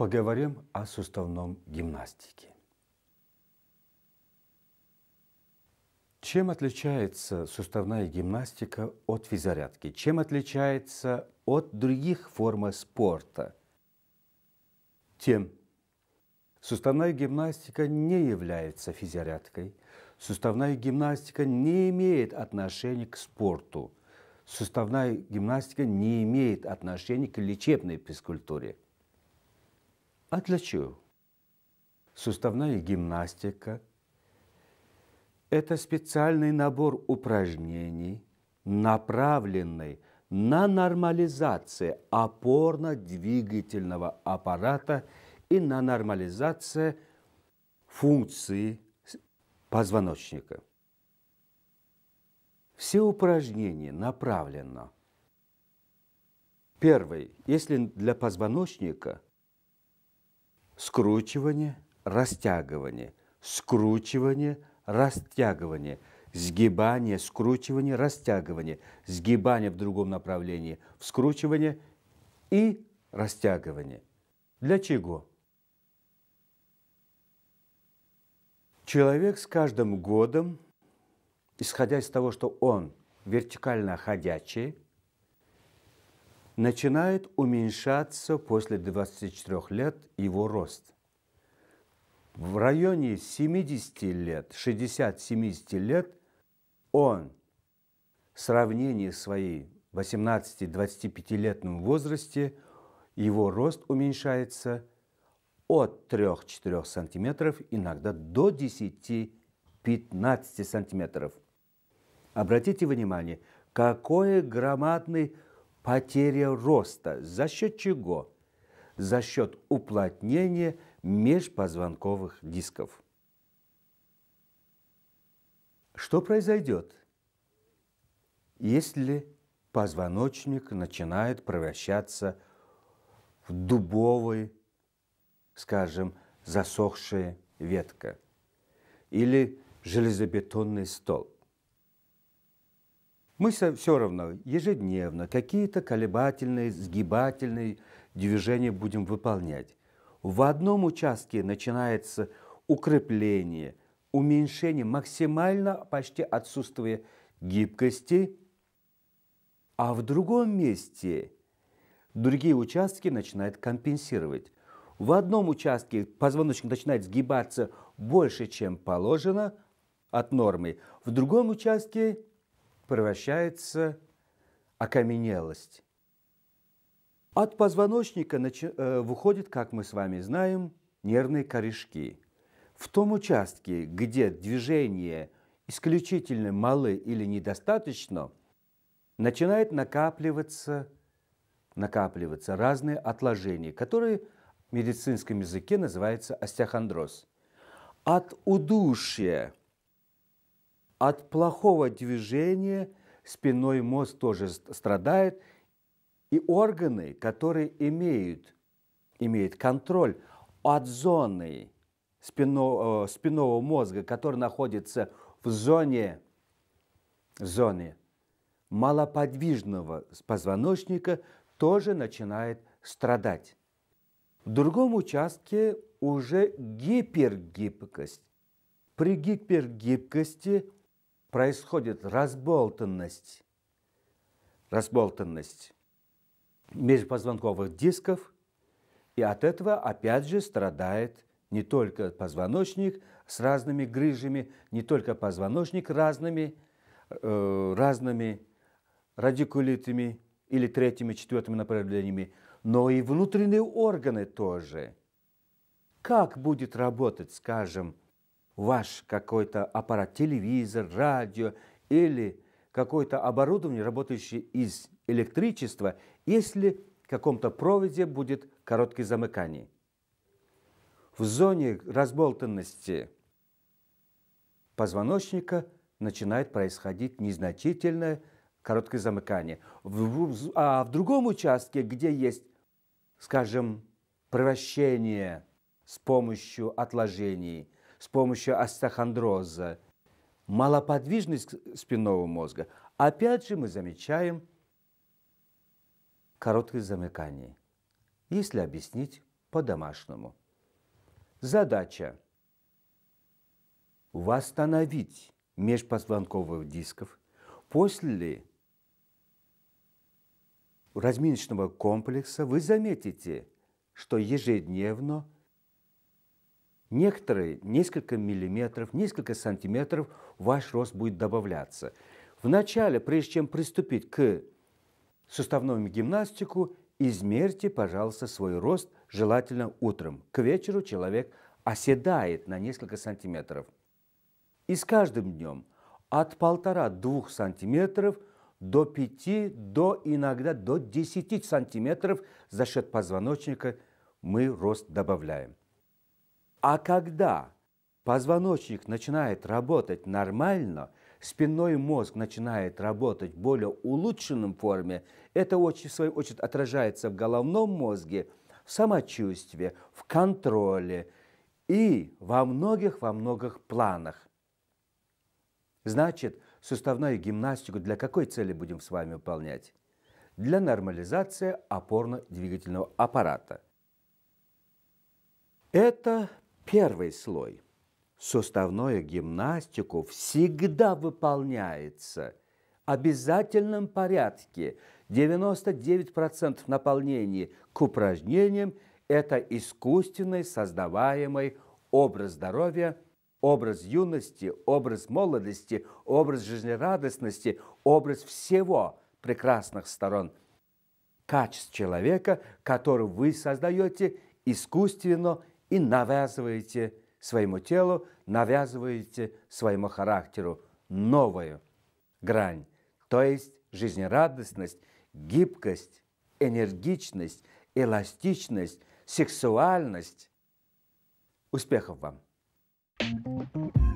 поговорим о суставном гимнастике. Чем отличается суставная гимнастика от физзарядки? Чем отличается от других форм спорта? Тем. Суставная гимнастика не является физзарядкой. Суставная гимнастика не имеет отношения к спорту. Суставная гимнастика не имеет отношения к лечебной физкультуре. А для чего? Суставная гимнастика – это специальный набор упражнений, направленный на нормализацию опорно-двигательного аппарата и на нормализацию функции позвоночника. Все упражнения направлено. Первый, если для позвоночника – скручивание, растягивание, скручивание, растягивание, сгибание, скручивание, растягивание, сгибание в другом направлении, скручивание и растягивание. Для чего? Человек с каждым годом, исходя из того, что он вертикально ходячий, начинает уменьшаться после 24 лет его рост. В районе 70 лет, 60-70 лет, он в сравнении с своей 18-25-летнем возрасте его рост уменьшается от 3-4 сантиметров иногда до 10-15 сантиметров Обратите внимание, какой громадный потеря роста. За счет чего? За счет уплотнения межпозвонковых дисков. Что произойдет, если позвоночник начинает превращаться в дубовый, скажем, засохшая ветка или железобетонный столб? мы все равно ежедневно какие-то колебательные, сгибательные движения будем выполнять. В одном участке начинается укрепление, уменьшение, максимально почти отсутствие гибкости, а в другом месте другие участки начинают компенсировать. В одном участке позвоночник начинает сгибаться больше, чем положено от нормы, в другом участке превращается окаменелость. От позвоночника э, выходят, как мы с вами знаем, нервные корешки. В том участке, где движение исключительно малы или недостаточно, начинает накапливаться, накапливаться разные отложения, которые в медицинском языке называются остеохондроз. От удушья – от плохого движения спиной мозг тоже страдает, и органы, которые имеют, имеют контроль от зоны спино, э, спинного мозга, который находится в зоне, в зоне малоподвижного позвоночника, тоже начинает страдать. В другом участке уже гипергибкость. При гипергибкости происходит разболтанность, разболтанность межпозвонковых дисков, и от этого опять же страдает не только позвоночник с разными грыжами, не только позвоночник разными, э, разными радикулитами или третьими, четвертыми направлениями, но и внутренние органы тоже. Как будет работать, скажем, ваш какой-то аппарат, телевизор, радио или какое-то оборудование, работающее из электричества, если в каком-то проводе будет короткое замыкание. В зоне разболтанности позвоночника начинает происходить незначительное короткое замыкание. а в другом участке, где есть, скажем, превращение с помощью отложений – с помощью остеохондроза, малоподвижность спинного мозга, опять же мы замечаем короткое замыкание, если объяснить по-домашнему. Задача – восстановить межпозвонковых дисков после разминочного комплекса вы заметите, что ежедневно – некоторые несколько миллиметров, несколько сантиметров ваш рост будет добавляться. Вначале, прежде чем приступить к суставному гимнастику, измерьте, пожалуйста, свой рост, желательно утром. К вечеру человек оседает на несколько сантиметров. И с каждым днем от полтора-двух сантиметров до 5, до иногда до 10 сантиметров за счет позвоночника мы рост добавляем. А когда позвоночник начинает работать нормально, спинной мозг начинает работать в более улучшенном форме, это очень, в свою очередь отражается в головном мозге, в самочувствии, в контроле и во многих, во многих планах. Значит, суставную гимнастику для какой цели будем с вами выполнять? Для нормализации опорно-двигательного аппарата. Это Первый слой – суставную гимнастику всегда выполняется обязательном порядке. 99% наполнений к упражнениям – это искусственный создаваемый образ здоровья – образ юности, образ молодости, образ жизнерадостности, образ всего прекрасных сторон. Качеств человека, который вы создаете искусственно и навязываете своему телу, навязываете своему характеру новую грань, то есть жизнерадостность, гибкость, энергичность, эластичность, сексуальность. Успехов вам! thank you